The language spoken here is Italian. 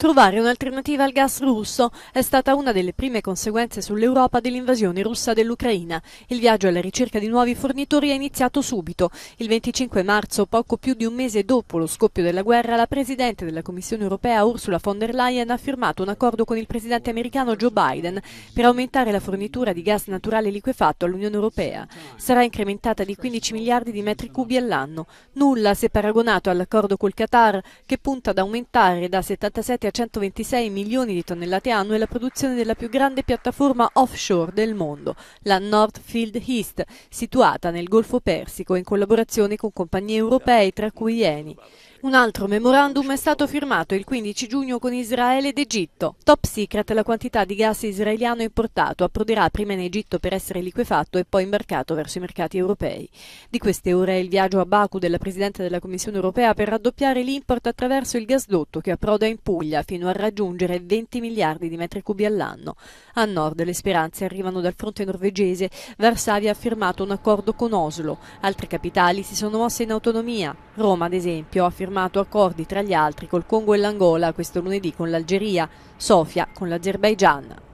Trovare un'alternativa al gas russo è stata una delle prime conseguenze sull'Europa dell'invasione russa dell'Ucraina. Il viaggio alla ricerca di nuovi fornitori è iniziato subito. Il 25 marzo, poco più di un mese dopo lo scoppio della guerra, la Presidente della Commissione europea Ursula von der Leyen ha firmato un accordo con il Presidente americano Joe Biden per aumentare la fornitura di gas naturale liquefatto all'Unione europea. Sarà incrementata di 15 miliardi di metri cubi all'anno. Nulla se paragonato all'accordo col Qatar che punta ad aumentare da 77 a circa milioni di tonnellate annue la produzione della più grande piattaforma offshore del mondo, la Northfield East, situata nel Golfo Persico in collaborazione con compagnie europee tra cui Eni. Un altro memorandum è stato firmato il 15 giugno con Israele ed Egitto. Top secret la quantità di gas israeliano importato approderà prima in Egitto per essere liquefatto e poi imbarcato verso i mercati europei. Di queste ore è il viaggio a Baku della Presidente della Commissione europea per raddoppiare l'import attraverso il gasdotto che approda in Puglia fino a raggiungere 20 miliardi di metri cubi all'anno. A nord le speranze arrivano dal fronte norvegese. Varsavia ha firmato un accordo con Oslo. Altre capitali si sono mosse in autonomia. Roma, ad esempio, ha firmato accordi tra gli altri col Congo e l'Angola questo lunedì con l'Algeria, Sofia con l'Azerbaigian.